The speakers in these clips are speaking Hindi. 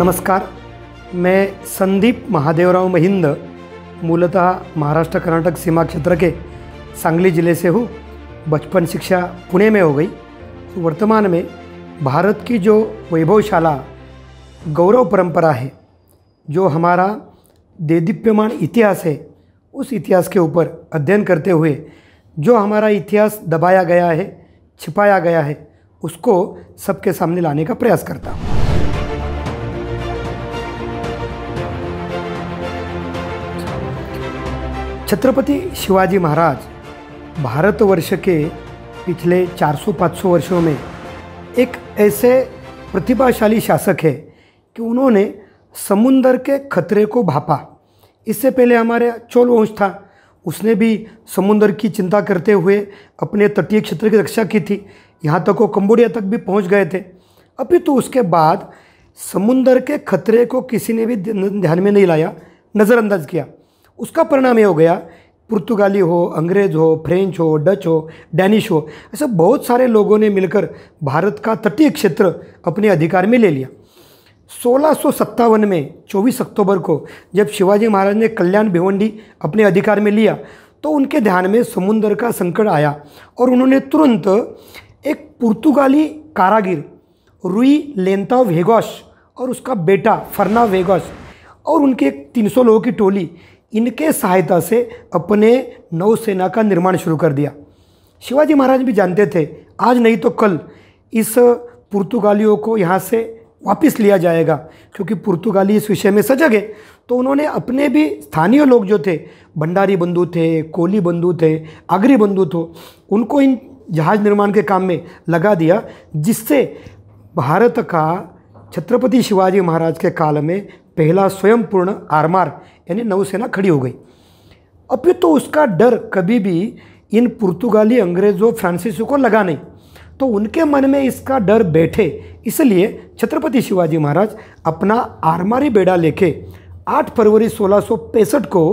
नमस्कार मैं संदीप महादेवराव महिंद मूलतः महाराष्ट्र कर्नाटक सीमा क्षेत्र के सांगली ज़िले से हूँ बचपन शिक्षा पुणे में हो गई तो वर्तमान में भारत की जो वैभवशाला गौरव परंपरा है जो हमारा देदीप्यमान इतिहास है उस इतिहास के ऊपर अध्ययन करते हुए जो हमारा इतिहास दबाया गया है छिपाया गया है उसको सबके सामने लाने का प्रयास करता हूँ छत्रपति शिवाजी महाराज भारतवर्ष के पिछले 400-500 वर्षों में एक ऐसे प्रतिभाशाली शासक है कि उन्होंने समुंदर के खतरे को भापा इससे पहले हमारे चोल वंश था उसने भी समुंदर की चिंता करते हुए अपने तटीय क्षेत्र की रक्षा की थी यहाँ तक वो कम्बोडिया तक भी पहुँच गए थे अभी तो उसके बाद समुंदर के खतरे को किसी ने भी ध्यान में नहीं लाया नज़रअंदाज किया उसका परिणाम ये हो गया पुर्तगाली हो अंग्रेज हो फ्रेंच हो डच हो डैनिश हो ऐसे बहुत सारे लोगों ने मिलकर भारत का तटीय क्षेत्र अपने अधिकार में ले लिया सोलह में 24 अक्टूबर को जब शिवाजी महाराज ने कल्याण भिवंडी अपने अधिकार में लिया तो उनके ध्यान में समुंदर का संकट आया और उन्होंने तुरंत एक पुर्तगाली कारागिर रुई लेंता वेगोस और उसका बेटा फरना वेगोस और उनके एक 300 लोगों की टोली इनके सहायता से अपने नौसेना का निर्माण शुरू कर दिया शिवाजी महाराज भी जानते थे आज नहीं तो कल इस पुर्तगालियों को यहाँ से वापस लिया जाएगा क्योंकि पुर्तगाली इस विषय में सजग है तो उन्होंने अपने भी स्थानीय लोग जो थे भंडारी बंधु थे कोली बंधु थे आगरी बंधु थे तो, उनको इन जहाज़ निर्माण के काम में लगा दिया जिससे भारत का छत्रपति शिवाजी महाराज के काल में पहला स्वयंपूर्ण आरमार यानी नौसेना खड़ी हो गई अभी तो उसका डर कभी भी इन पुर्तगाली अंग्रेज़ों फ्रांसीसी को लगा नहीं तो उनके मन में इसका डर बैठे इसलिए छत्रपति शिवाजी महाराज अपना आरमारी बेड़ा लेके 8 फरवरी सोलह को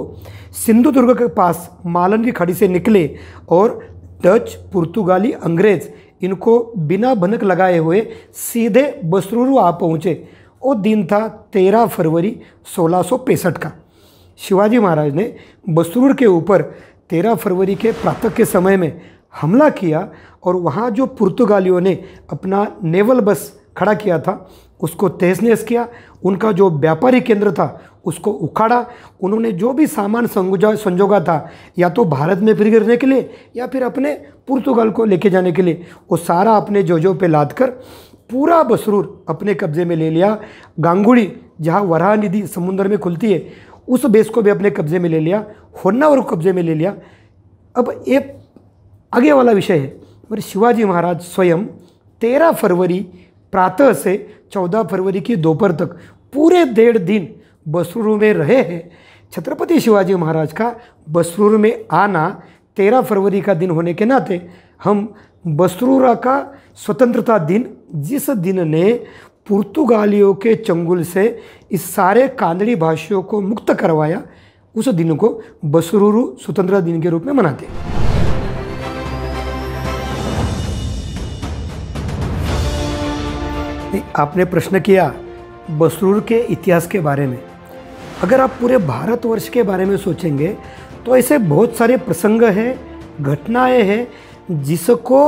सिंधुदुर्ग के पास मालन की खाड़ी से निकले और डच पुर्तगाली अंग्रेज़ इनको बिना भनक लगाए हुए सीधे बसरूरू आ पहुँचे और दिन था 13 फरवरी सोलह का शिवाजी महाराज ने बसरूर के ऊपर तेरह फरवरी के प्रातः के समय में हमला किया और वहाँ जो पुर्तगालियों ने अपना नेवल बस खड़ा किया था उसको तहस नहस किया उनका जो व्यापारी केंद्र था उसको उखाड़ा उन्होंने जो भी सामान संजोगा संजोगा था या तो भारत में फिर गिरने के लिए या फिर अपने पुर्तगाल को लेके जाने के लिए वो सारा अपने जोजों पे लाद कर पूरा बसरूर अपने कब्जे में ले लिया गांगुड़ी जहाँ वराह नदी समुद्र में खुलती है उस बेस को भी अपने कब्जे में ले लिया होन्नावर को कब्जे में ले लिया अब ये आगे वाला विषय है मेरे शिवाजी महाराज स्वयं तेरह फरवरी प्रातः से चौदह फरवरी की दोपहर तक पूरे डेढ़ दिन बसरूर में रहे हैं छत्रपति शिवाजी महाराज का बसरूर में आना तेरह फरवरी का दिन होने के नाते हम बसरूरा का स्वतंत्रता दिन जिस दिन ने पुर्तगालियों के चंगुल से इस सारे कांदड़ी भाषियों को मुक्त करवाया उस दिन को बसरूरू स्वतंत्रता दिन के रूप में मनाते हैं आपने प्रश्न किया बसरूर के इतिहास के बारे में अगर आप पूरे भारतवर्ष के बारे में सोचेंगे तो ऐसे बहुत सारे प्रसंग हैं घटनाएं हैं जिसको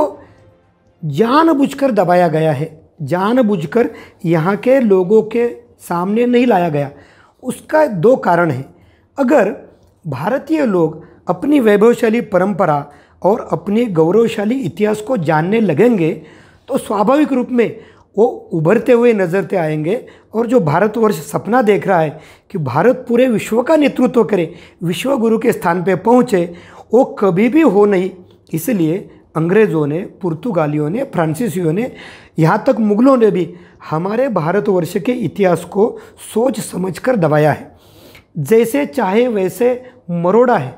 जानबूझकर दबाया गया है जानबूझकर यहाँ के लोगों के सामने नहीं लाया गया उसका दो कारण है अगर भारतीय लोग अपनी वैभवशाली परंपरा और अपने गौरवशाली इतिहास को जानने लगेंगे तो स्वाभाविक रूप में वो उभरते हुए नज़र आएंगे और जो भारतवर्ष सपना देख रहा है कि भारत पूरे विश्व का नेतृत्व करे विश्व गुरु के स्थान पे पहुँचे वो कभी भी हो नहीं इसलिए अंग्रेज़ों ने पुर्तगालियों ने फ्रांसीसियों ने यहाँ तक मुग़लों ने भी हमारे भारतवर्ष के इतिहास को सोच समझ कर दबाया है जैसे चाहे वैसे मरोड़ा है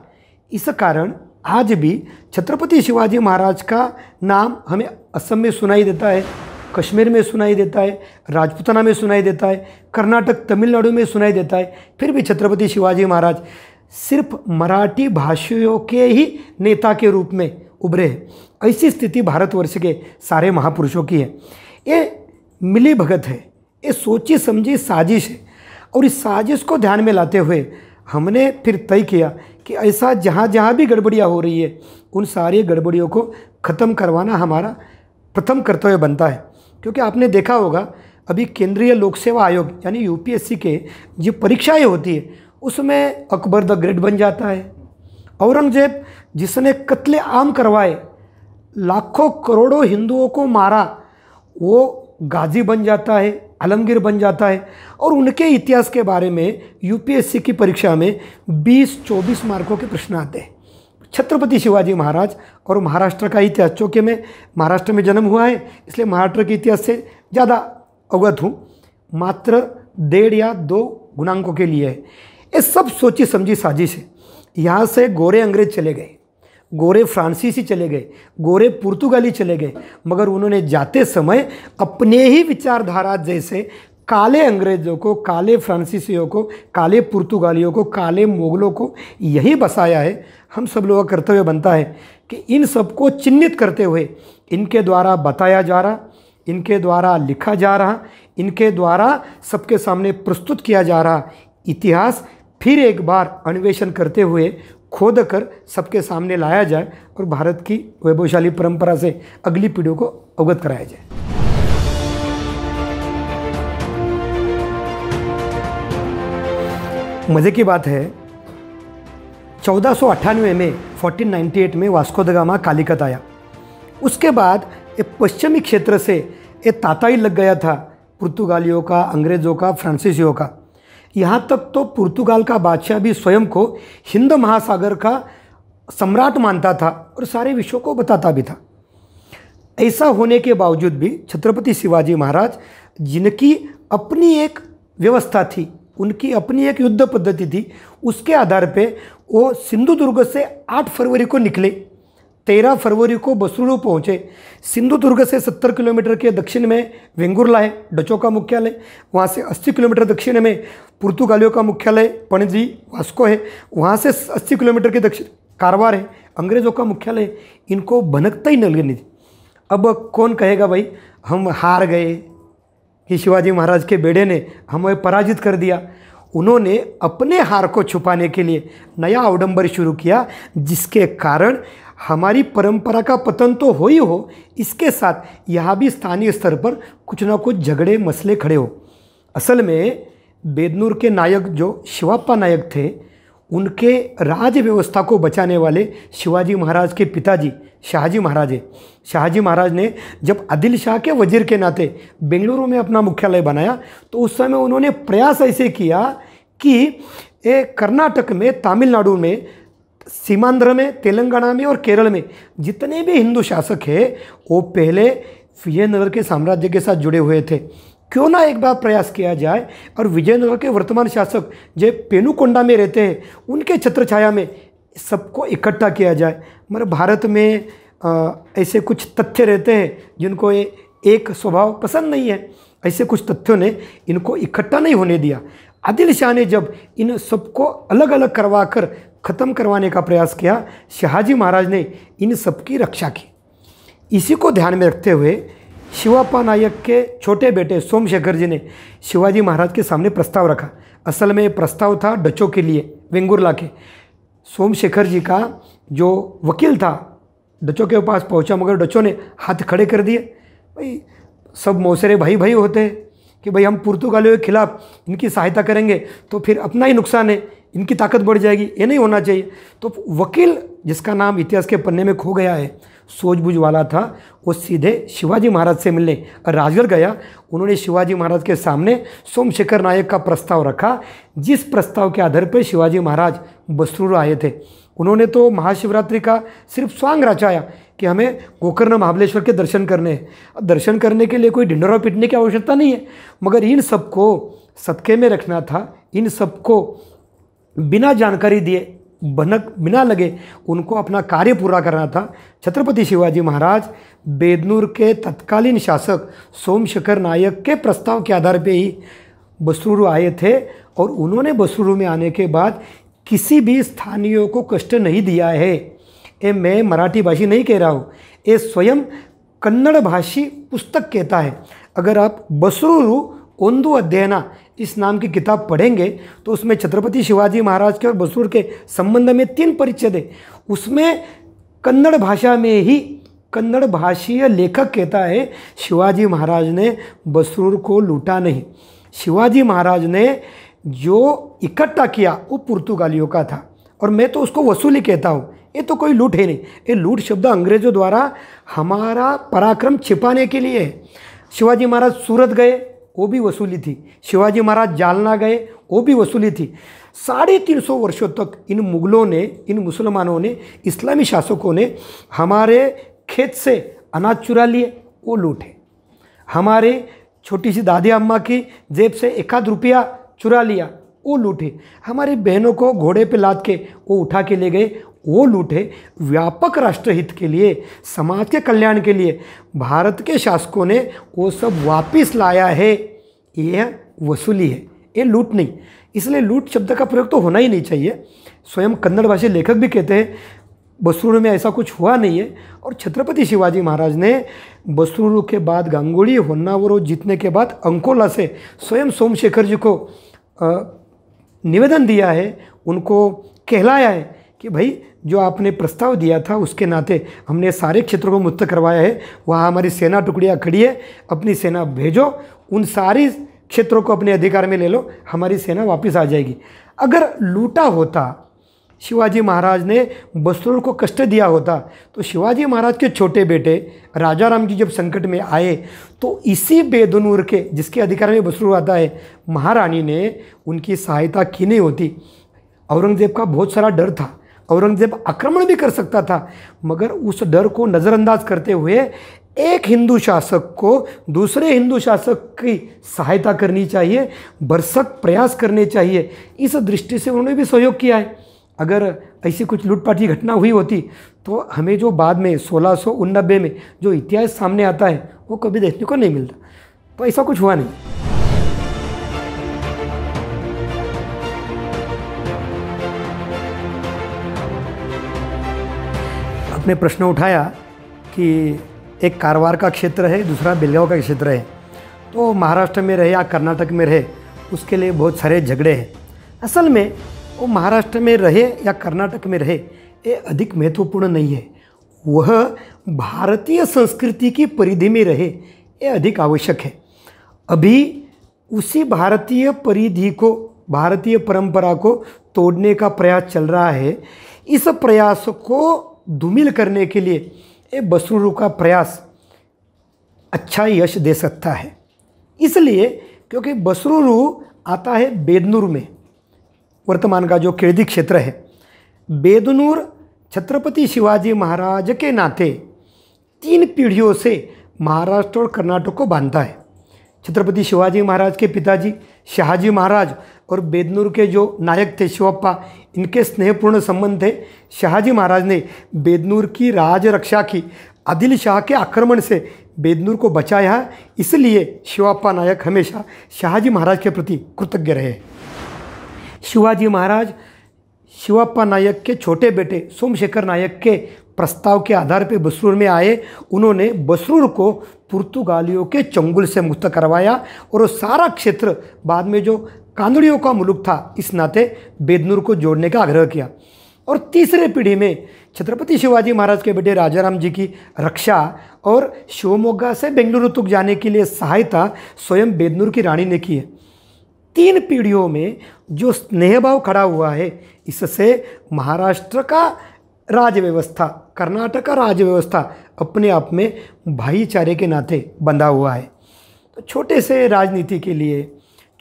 इस कारण आज भी छत्रपति शिवाजी महाराज का नाम हमें असम में सुनाई देता है कश्मीर में सुनाई देता है राजपूताना में सुनाई देता है कर्नाटक तमिलनाडु में सुनाई देता है फिर भी छत्रपति शिवाजी महाराज सिर्फ मराठी भाषियों के ही नेता के रूप में उभरे ऐसी स्थिति भारतवर्ष के सारे महापुरुषों की है ये मिली भगत है ये सोची समझी साजिश है और इस साजिश को ध्यान में लाते हुए हमने फिर तय किया कि ऐसा जहाँ जहाँ भी गड़बड़ियाँ हो रही है उन सारी गड़बड़ियों को ख़त्म करवाना हमारा प्रथम कर्तव्य बनता है क्योंकि आपने देखा होगा अभी केंद्रीय लोक सेवा आयोग यानी यूपीएससी के जो परीक्षाएं होती है उसमें अकबर द ग्रेट बन जाता है औरंगजेब जिसने कत्ले आम करवाए लाखों करोड़ों हिंदुओं को मारा वो गाजी बन जाता है आलमगीर बन जाता है और उनके इतिहास के बारे में यूपीएससी की परीक्षा में 20-24 मार्कों के प्रश्न आते हैं छत्रपति शिवाजी महाराज और महाराष्ट्र का इतिहास चूँकि मैं महाराष्ट्र में जन्म हुआ है इसलिए महाराष्ट्र के इतिहास से ज़्यादा अवगत हूँ मात्र डेढ़ या दो गुणांकों के लिए है ये सब सोची समझी साजिश है यहाँ से गोरे अंग्रेज चले गए गोरे फ्रांसीसी चले गए गोरे पुर्तगाली चले गए मगर उन्होंने जाते समय अपने ही विचारधारा जैसे काले अंग्रेज़ों को काले फ्रांसीसियों को काले पुर्तगालियों को काले मुगलों को यही बसाया है हम सब लोगों का कर्तव्य बनता है कि इन सबको चिन्हित करते हुए इनके द्वारा बताया जा रहा इनके द्वारा लिखा जा रहा इनके द्वारा सबके सामने प्रस्तुत किया जा रहा इतिहास फिर एक बार अन्वेषण करते हुए खोद कर सबके सामने लाया जाए और भारत की वैभवशाली परंपरा से अगली पीढ़ियों को अवगत कराया जाए मज़े की बात है चौदह में 1498 में वास्को द गामा कालिकत आया उसके बाद ये पश्चिमी क्षेत्र से ये ताताई लग गया था पुर्तगालियों का अंग्रेज़ों का फ्रांसीसियों का यहाँ तक तो पुर्तगाल का बादशाह भी स्वयं को हिंद महासागर का सम्राट मानता था और सारे विश्व को बताता भी था ऐसा होने के बावजूद भी छत्रपति शिवाजी महाराज जिनकी अपनी एक व्यवस्था थी उनकी अपनी एक युद्ध पद्धति थी उसके आधार पे वो सिंधुदुर्ग से 8 फरवरी को निकले 13 फरवरी को बसरूड़ू पहुँचे सिंधुदुर्ग से 70 किलोमीटर के दक्षिण में वेंगुरला है डचों का मुख्यालय वहाँ से 80 किलोमीटर दक्षिण में पुर्तगालियों का मुख्यालय पणजी वास्को है वहाँ से 80 किलोमीटर के दक्षिण कारवार है अंग्रेज़ों का मुख्यालय इनको भनकता ही नहीं लेनी थी अब कौन कहेगा भाई हम हार गए कि शिवाजी महाराज के बेड़े ने हमें पराजित कर दिया उन्होंने अपने हार को छुपाने के लिए नया अवडंबर शुरू किया जिसके कारण हमारी परंपरा का पतन तो हो ही हो इसके साथ यहाँ भी स्थानीय स्तर पर कुछ ना कुछ झगड़े मसले खड़े हो असल में बेदनूर के नायक जो शिवाप्पा नायक थे उनके राज व्यवस्था को बचाने वाले शिवाजी महाराज के पिताजी शाहजी महाराज है शाहजी महाराज ने जब आदिल शाह के वजीर के नाते बेंगलुरु में अपना मुख्यालय बनाया तो उस समय उन्होंने प्रयास ऐसे किया कि कर्नाटक में तमिलनाडु में सीमांध्र में तेलंगाना में और केरल में जितने भी हिंदू शासक हैं वो पहले विजयनगर के साम्राज्य के साथ जुड़े हुए थे क्यों ना एक बार प्रयास किया जाए और विजयनगर के वर्तमान शासक जो पेनुकोंडा में रहते हैं उनके छत्र छाया में सबको इकट्ठा किया जाए मगर भारत में आ, ऐसे कुछ तथ्य रहते हैं जिनको ए, एक स्वभाव पसंद नहीं है ऐसे कुछ तथ्यों ने इनको इकट्ठा नहीं होने दिया आदिल शाह ने जब इन सबको अलग अलग करवा कर ख़त्म करवाने का प्रयास किया शाहजी महाराज ने इन सबकी रक्षा की इसी को ध्यान में रखते हुए शिवापा नायक के छोटे बेटे सोमशेखर जी ने शिवाजी महाराज के सामने प्रस्ताव रखा असल में ये प्रस्ताव था डचों के लिए वेंगुरला के सोमशेखर जी का जो वकील था डचों के पास पहुंचा मगर डचों ने हाथ खड़े कर दिए भाई सब मौसरे भाई भाई होते हैं कि भाई हम पुर्तगालियों के खिलाफ इनकी सहायता करेंगे तो फिर अपना ही नुकसान है इनकी ताकत बढ़ जाएगी ये नहीं होना चाहिए तो वकील जिसका नाम इतिहास के पन्ने में खो गया है सूझबूझ वाला था वो सीधे शिवाजी महाराज से मिलने राजगढ़ गया उन्होंने शिवाजी महाराज के सामने सोमशेखर नायक का प्रस्ताव रखा जिस प्रस्ताव के आधार पर शिवाजी महाराज बसरूर आए थे उन्होंने तो महाशिवरात्रि का सिर्फ स्वांग रचाया कि हमें गोकर्ण महाबलेश्वर के दर्शन करने हैं दर्शन करने के लिए कोई ढिंडोरा पीटने की आवश्यकता नहीं है मगर इन सबको सदके में रखना था इन सबको बिना जानकारी दिए भनक बिना लगे उनको अपना कार्य पूरा करना था छत्रपति शिवाजी महाराज बेदनूर के तत्कालीन शासक सोमशेखर नायक के प्रस्ताव के आधार पर ही बसरूरू आए थे और उन्होंने बसरूरू में आने के बाद किसी भी स्थानीय को कष्ट नहीं दिया है ये मैं मराठी भाषी नहीं कह रहा हूँ ये स्वयं कन्नड़ भाषी पुस्तक कहता है अगर आप बसरूरू ओंदू अध्ययना इस नाम की किताब पढ़ेंगे तो उसमें छत्रपति शिवाजी महाराज के और बसुर के संबंध में तीन परिच्छेद है उसमें कन्नड़ भाषा में ही कन्नड़ भाषीय लेखक कहता है शिवाजी महाराज ने बसुर को लूटा नहीं शिवाजी महाराज ने जो इकट्ठा किया वो पुर्तगालियों का था और मैं तो उसको वसूली कहता हूँ ये तो कोई लूट है नहीं ये लूट शब्द अंग्रेज़ों द्वारा हमारा पराक्रम छिपाने के लिए है शिवाजी महाराज सूरत गए वो भी वसूली थी शिवाजी महाराज जालना गए वो भी वसूली थी साढ़े तीन सौ वर्षों तक इन मुग़लों ने इन मुसलमानों ने इस्लामी शासकों ने हमारे खेत से अनाज चुरा लिए वो लूटे हमारे छोटी सी दादी अम्मा की जेब से एक आध रुपया चुरा लिया वो लूटे हमारी बहनों को घोड़े पे लाद के वो उठा के ले गए वो लूटे व्यापक राष्ट्रहित के लिए समाज के कल्याण के लिए भारत के शासकों ने वो सब वापिस लाया है यह वसूली है ये लूट नहीं इसलिए लूट शब्द का प्रयोग तो होना ही नहीं चाहिए स्वयं कन्नड़ भाषी लेखक भी कहते हैं बसरूर में ऐसा कुछ हुआ नहीं है और छत्रपति शिवाजी महाराज ने बसरूर के बाद गांगुली होन्नावर जीतने के बाद अंकोला से स्वयं सोमशेखर जी को निवेदन दिया है उनको कहलाया है कि भाई जो आपने प्रस्ताव दिया था उसके नाते हमने सारे क्षेत्रों को मुक्त करवाया है वहाँ हमारी सेना टुकड़ियाँ खड़ी है अपनी सेना भेजो उन सारी क्षेत्रों को अपने अधिकार में ले लो हमारी सेना वापस आ जाएगी अगर लूटा होता शिवाजी महाराज ने बसरूर को कष्ट दिया होता तो शिवाजी महाराज के छोटे बेटे राजा राम जी जब संकट में आए तो इसी बेदनूर के जिसके अधिकार में बसरूर आता है महारानी ने उनकी सहायता की नहीं होती औरंगज़ेब का बहुत सारा डर था औरंगज़ेब आक्रमण भी कर सकता था मगर उस डर को नज़रअंदाज करते हुए एक हिंदू शासक को दूसरे हिंदू शासक की सहायता करनी चाहिए भरसक प्रयास करने चाहिए इस दृष्टि से उन्होंने भी सहयोग किया है अगर ऐसी कुछ लूटपाट की घटना हुई होती तो हमें जो बाद में सोलह में जो इतिहास सामने आता है वो कभी देखने को नहीं मिलता तो ऐसा कुछ हुआ नहीं आपने प्रश्न उठाया कि एक कारवार का क्षेत्र है दूसरा बेलगांव का क्षेत्र है तो महाराष्ट्र में रहे या कर्नाटक में रहे उसके लिए बहुत सारे झगड़े हैं असल में वो महाराष्ट्र में रहे या कर्नाटक में रहे ये अधिक महत्वपूर्ण नहीं है वह भारतीय संस्कृति की परिधि में रहे ये अधिक आवश्यक है अभी उसी भारतीय परिधि को भारतीय परंपरा को तोड़ने का प्रयास चल रहा है इस प्रयास को धूमिल करने के लिए ये बसरूरू का प्रयास अच्छा यश दे सकता है इसलिए क्योंकि बसरूरु आता है बेदनूर में वर्तमान का जो केड़दी क्षेत्र है बेदनूर छत्रपति शिवाजी महाराज के नाते तीन पीढ़ियों से महाराष्ट्र और कर्नाटक को बांधता है छत्रपति शिवाजी महाराज के पिताजी शाहजी महाराज और बेदनूर के जो नायक थे शिवप्पा इनके स्नेहपूर्ण संबंध थे शाहजी महाराज ने बेदनूर की राज रक्षा की आदिल शाह के आक्रमण से बेदनूर को बचाया इसलिए शिवाप्पा नायक हमेशा शाहजी महाराज के प्रति कृतज्ञ रहे शिवाजी महाराज शिवाप्पा नायक के छोटे बेटे सोमशेखर नायक के प्रस्ताव के आधार पर बसरूर में आए उन्होंने बसरूर को पुर्तगालियों के चंगुल से मुक्त करवाया और वो सारा क्षेत्र बाद में जो कांदड़ियों का मुलुक था इस नाते बेदनूर को जोड़ने का आग्रह किया और तीसरे पीढ़ी में छत्रपति शिवाजी महाराज के बेटे राजाराम जी की रक्षा और शिवमोगा से बेंगलुरु तक जाने के लिए सहायता स्वयं बेदनूर की रानी ने की है तीन पीढ़ियों में जो स्नेहभाव खड़ा हुआ है इससे महाराष्ट्र का राज्य व्यवस्था कर्नाटक का राज्य व्यवस्था अपने आप में भाईचारे के नाते बंधा हुआ है तो छोटे से राजनीति के लिए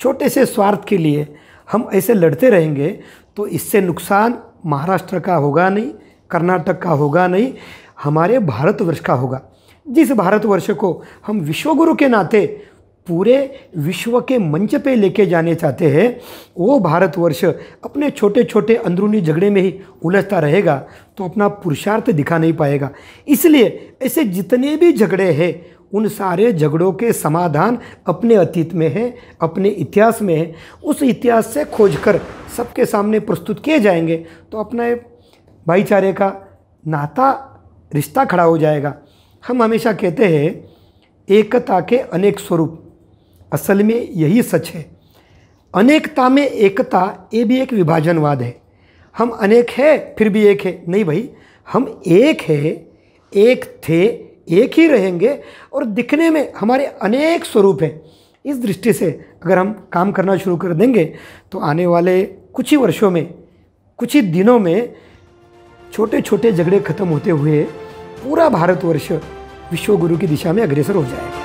छोटे से स्वार्थ के लिए हम ऐसे लड़ते रहेंगे तो इससे नुकसान महाराष्ट्र का होगा नहीं कर्नाटक का होगा नहीं हमारे भारतवर्ष का होगा जिस भारतवर्ष को हम विश्वगुरु के नाते पूरे विश्व के मंच पे लेके जाने चाहते हैं वो भारतवर्ष अपने छोटे छोटे अंदरूनी झगड़े में ही उलझता रहेगा तो अपना पुरुषार्थ दिखा नहीं पाएगा इसलिए ऐसे जितने भी झगड़े हैं उन सारे झगड़ों के समाधान अपने अतीत में है अपने इतिहास में है उस इतिहास से खोजकर सबके सामने प्रस्तुत किए जाएंगे तो अपना भाईचारे का नाता रिश्ता खड़ा हो जाएगा हम हमेशा कहते हैं एकता के अनेक स्वरूप असल में यही सच है अनेकता में एकता ये भी एक विभाजनवाद है हम अनेक है फिर भी एक है नहीं भाई हम एक है एक थे एक ही रहेंगे और दिखने में हमारे अनेक स्वरूप हैं इस दृष्टि से अगर हम काम करना शुरू कर देंगे तो आने वाले कुछ ही वर्षों में कुछ ही दिनों में छोटे छोटे झगड़े खत्म होते हुए पूरा भारतवर्ष विश्वगुरु की दिशा में अग्रसर हो जाएगा